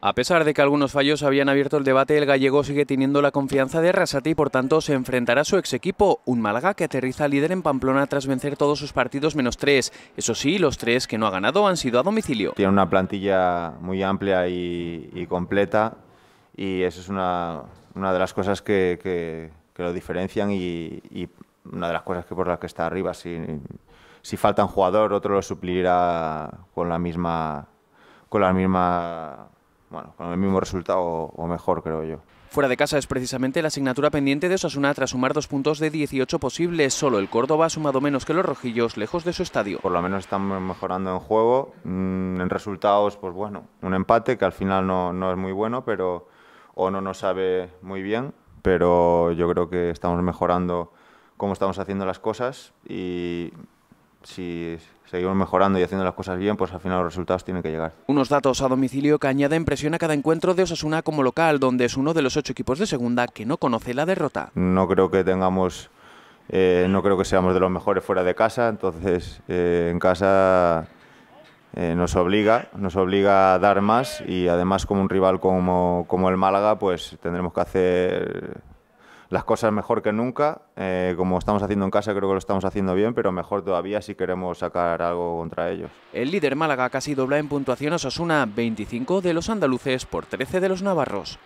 A pesar de que algunos fallos habían abierto el debate, el gallego sigue teniendo la confianza de Arrasate y por tanto se enfrentará a su ex equipo, un Málaga que aterriza líder en Pamplona tras vencer todos sus partidos menos tres. Eso sí, los tres que no ha ganado han sido a domicilio. Tiene una plantilla muy amplia y, completa y eso es una, de las cosas que, lo diferencian y, una de las cosas que por las que está arriba. Si, si falta un jugador, otro lo suplirá con la misma... Con la misma bueno, con el mismo resultado o mejor, creo yo. Fuera de casa es precisamente la asignatura pendiente de Osasuna tras sumar dos puntos de 18 posibles. Solo el Córdoba ha sumado menos que los rojillos, lejos de su estadio. Por lo menos estamos mejorando en juego. Mm, en resultados, pues bueno, un empate que al final no, no es muy bueno, pero o no nos sabe muy bien. Pero yo creo que estamos mejorando cómo estamos haciendo las cosas y si seguimos mejorando y haciendo las cosas bien, pues al final los resultados tienen que llegar. Unos datos a domicilio que añaden presión a cada encuentro de Osasuna como local, donde es uno de los ocho equipos de segunda que no conoce la derrota. No creo que tengamos, eh, no creo que seamos de los mejores fuera de casa, entonces eh, en casa eh, nos obliga, nos obliga a dar más y además como un rival como, como el Málaga, pues tendremos que hacer las cosas mejor que nunca. Eh, como estamos haciendo en casa, creo que lo estamos haciendo bien, pero mejor todavía si queremos sacar algo contra ellos. El líder Málaga casi dobla en puntuación a Sosuna, 25 de los andaluces por 13 de los navarros.